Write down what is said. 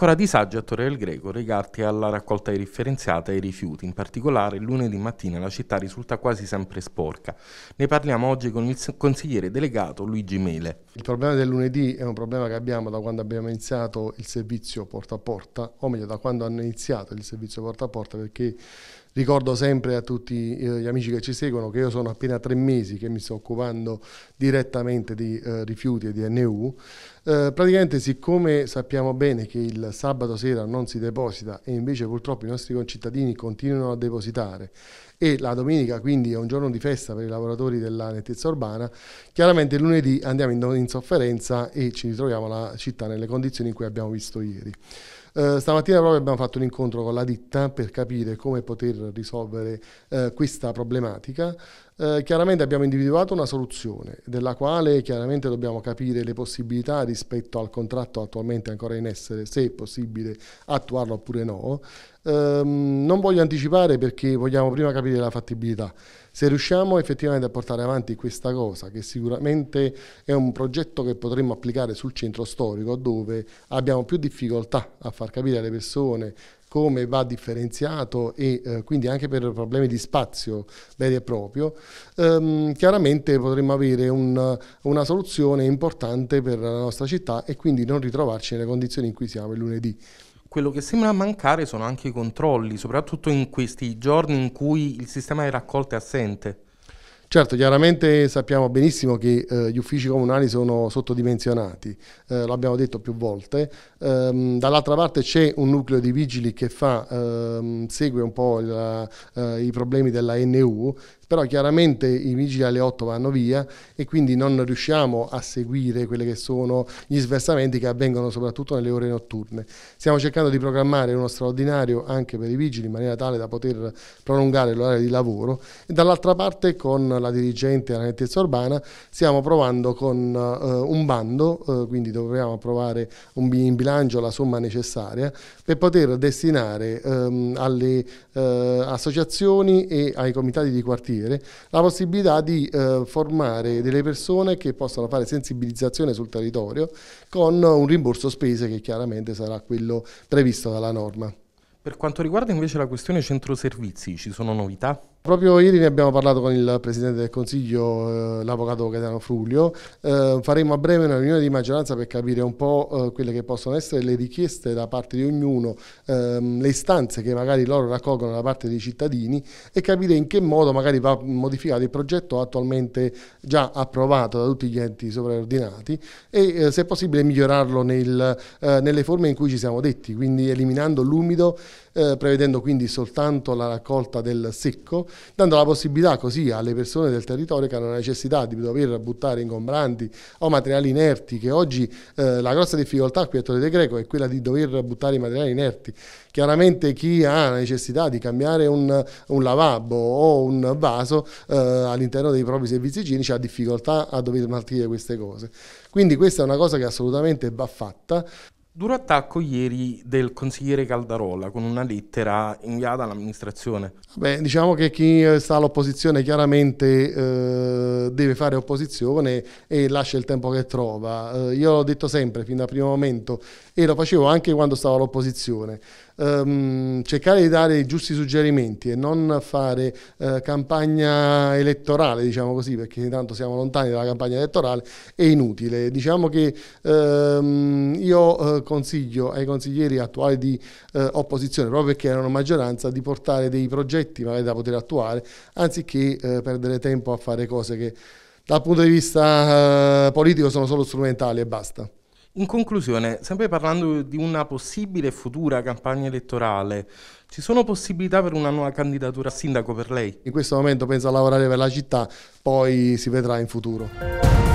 Ancora a disagio a Torre del Greco regarti alla raccolta differenziata e ai rifiuti, in particolare lunedì mattina la città risulta quasi sempre sporca. Ne parliamo oggi con il consigliere delegato Luigi Mele. Il problema del lunedì è un problema che abbiamo da quando abbiamo iniziato il servizio porta a porta, o meglio da quando hanno iniziato il servizio porta a porta perché Ricordo sempre a tutti eh, gli amici che ci seguono che io sono appena tre mesi che mi sto occupando direttamente di eh, rifiuti e di NU. Eh, praticamente siccome sappiamo bene che il sabato sera non si deposita e invece purtroppo i nostri concittadini continuano a depositare e la domenica quindi è un giorno di festa per i lavoratori della nettezza urbana, chiaramente il lunedì andiamo in sofferenza e ci ritroviamo la città nelle condizioni in cui abbiamo visto ieri. Uh, stamattina proprio abbiamo fatto un incontro con la ditta per capire come poter risolvere uh, questa problematica. Eh, chiaramente abbiamo individuato una soluzione della quale chiaramente dobbiamo capire le possibilità rispetto al contratto attualmente ancora in essere, se è possibile attuarlo oppure no. Um, non voglio anticipare perché vogliamo prima capire la fattibilità. Se riusciamo effettivamente a portare avanti questa cosa, che sicuramente è un progetto che potremmo applicare sul centro storico, dove abbiamo più difficoltà a far capire alle persone come va differenziato e eh, quindi anche per problemi di spazio veri e proprio, ehm, chiaramente potremmo avere un, una soluzione importante per la nostra città e quindi non ritrovarci nelle condizioni in cui siamo il lunedì. Quello che sembra mancare sono anche i controlli, soprattutto in questi giorni in cui il sistema di raccolta è assente. Certo, chiaramente sappiamo benissimo che eh, gli uffici comunali sono sottodimensionati, eh, l'abbiamo detto più volte. Ehm, Dall'altra parte c'è un nucleo di vigili che fa, ehm, segue un po' il, eh, i problemi della NU, però chiaramente i vigili alle 8 vanno via e quindi non riusciamo a seguire quelli che sono gli sversamenti che avvengono soprattutto nelle ore notturne. Stiamo cercando di programmare uno straordinario anche per i vigili in maniera tale da poter prolungare l'orario di lavoro e dall'altra parte con la dirigente della nettezza urbana stiamo provando con eh, un bando, eh, quindi dobbiamo approvare un, in bilancio la somma necessaria per poter destinare ehm, alle eh, associazioni e ai comitati di quartiere vedere, la possibilità di eh, formare delle persone che possano fare sensibilizzazione sul territorio con un rimborso spese che chiaramente sarà quello previsto dalla norma. Per quanto riguarda invece la questione centro servizi, ci sono novità? Proprio ieri ne abbiamo parlato con il Presidente del Consiglio, eh, l'Avvocato Gaetano Fruglio. Eh, faremo a breve una riunione di maggioranza per capire un po' eh, quelle che possono essere le richieste da parte di ognuno, ehm, le istanze che magari loro raccolgono da parte dei cittadini e capire in che modo magari va modificato il progetto attualmente già approvato da tutti gli enti sovraordinati e eh, se è possibile migliorarlo nel, eh, nelle forme in cui ci siamo detti, quindi eliminando l'umido, eh, prevedendo quindi soltanto la raccolta del secco dando la possibilità così alle persone del territorio che hanno la necessità di dover buttare ingombranti o materiali inerti, che oggi eh, la grossa difficoltà qui a Torre De Greco è quella di dover buttare i materiali inerti. Chiaramente chi ha la necessità di cambiare un, un lavabo o un vaso eh, all'interno dei propri servizi igienici ha difficoltà a dover smaltire queste cose. Quindi questa è una cosa che assolutamente va fatta. Duro attacco ieri del consigliere Caldarola con una lettera inviata all'amministrazione. Beh, diciamo che chi eh, sta all'opposizione chiaramente eh, deve fare opposizione e lascia il tempo che trova. Eh, io l'ho detto sempre, fin dal primo momento, e lo facevo anche quando stavo all'opposizione ehm, cercare di dare i giusti suggerimenti e non fare eh, campagna elettorale, diciamo così, perché intanto siamo lontani dalla campagna elettorale, è inutile. Diciamo che ehm, io eh, consiglio ai consiglieri attuali di eh, opposizione, proprio perché erano maggioranza, di portare dei progetti magari da poter attuare, anziché eh, perdere tempo a fare cose che dal punto di vista eh, politico sono solo strumentali e basta. In conclusione, sempre parlando di una possibile futura campagna elettorale, ci sono possibilità per una nuova candidatura a sindaco per lei? In questo momento penso a lavorare per la città, poi si vedrà in futuro.